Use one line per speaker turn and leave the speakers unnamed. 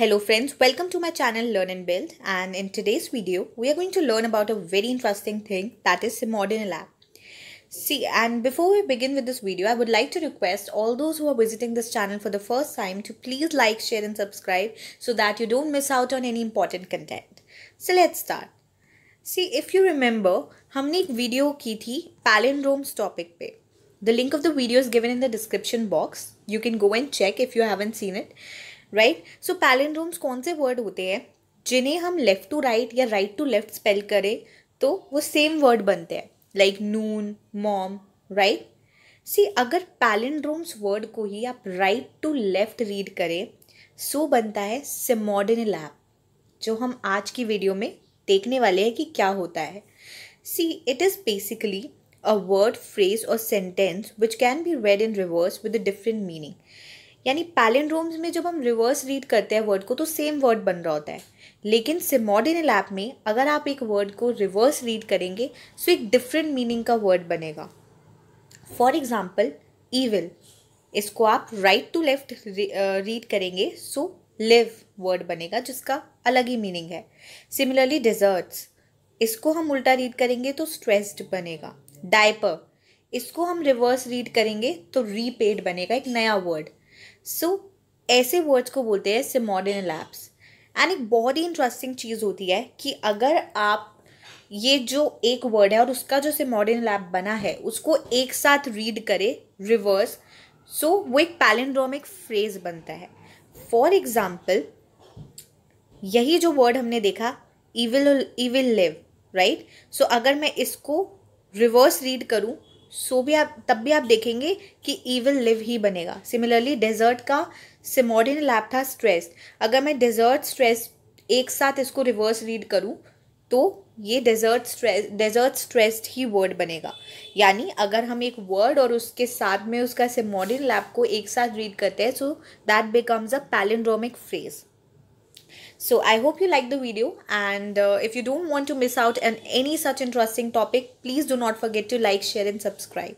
Hello friends, welcome to my channel Learn and Build and in today's video we are going to learn about a very interesting thing that is Modern Lab. See and before we begin with this video I would like to request all those who are visiting this channel for the first time to please like, share and subscribe so that you don't miss out on any important content. So let's start. See if you remember हमने video video की थी palindromes topic The link of the video is given in the description box. You can go and check if you haven't seen it. Right so palindromes कौन से word होते हैं जिन्हें हम left to right या right to left spell करें तो वो सेम वर्ड बनते हैं like noon mom right see अगर पैलिंड्रोम्स वर्ड को ही आप राइट टू लेफ़्ट रीड करें सो बनता है सिमोडन लैब जो हम आज की वीडियो में देखने वाले हैं कि क्या होता है see it is basically a word phrase और sentence which can be read in reverse with a different meaning यानी रोम्स में जब हम रिवर्स रीड करते हैं वर्ड को तो सेम वर्ड बन रहा होता है लेकिन सिमोडिन लैप में अगर आप एक वर्ड को रिवर्स रीड करेंगे सो तो एक डिफरेंट मीनिंग का वर्ड बनेगा फॉर एग्ज़ाम्पल ईविल इसको आप राइट टू लेफ्ट रीड करेंगे सो लिव वर्ड बनेगा जिसका अलग ही मीनिंग है सिमिलरली डिजर्ट्स इसको हम उल्टा रीड करेंगे तो स्ट्रेस्ड बनेगा डायपर इसको हम रिवर्स रीड करेंगे तो रीपेड बनेगा एक नया वर्ड सो so, ऐसे वर्ड्स को बोलते हैं सिमोडिन लैब्स एंड एक बहुत ही इंटरेस्टिंग चीज़ होती है कि अगर आप ये जो एक वर्ड है और उसका जो मॉडर्न लैब बना है उसको एक साथ रीड करें रिवर्स सो so, वो एक पैलेंड्रोमिक फ्रेज बनता है फॉर एग्ज़ाम्पल यही जो वर्ड हमने देखा evil evil live right so अगर मैं इसको रिवर्स रीड करूँ सो भी आप तब भी आप देखेंगे कि ईविल लिव ही बनेगा सिमिलरली डेजर्ट का सिमोडिन लैप था स्ट्रेस अगर मैं डेजर्ट स्ट्रेस एक साथ इसको रिवर्स रीड करूँ तो ये डेजर्ट स्ट्रेस डेजर्ट स्ट्रेस्ड ही वर्ड बनेगा यानी अगर हम एक वर्ड और उसके साथ में उसका सिमोडिन लैप को एक साथ रीड करते हैं so that becomes a palindromic phrase So I hope you like the video and uh, if you don't want to miss out on any such interesting topic, please do not forget to like, share and subscribe.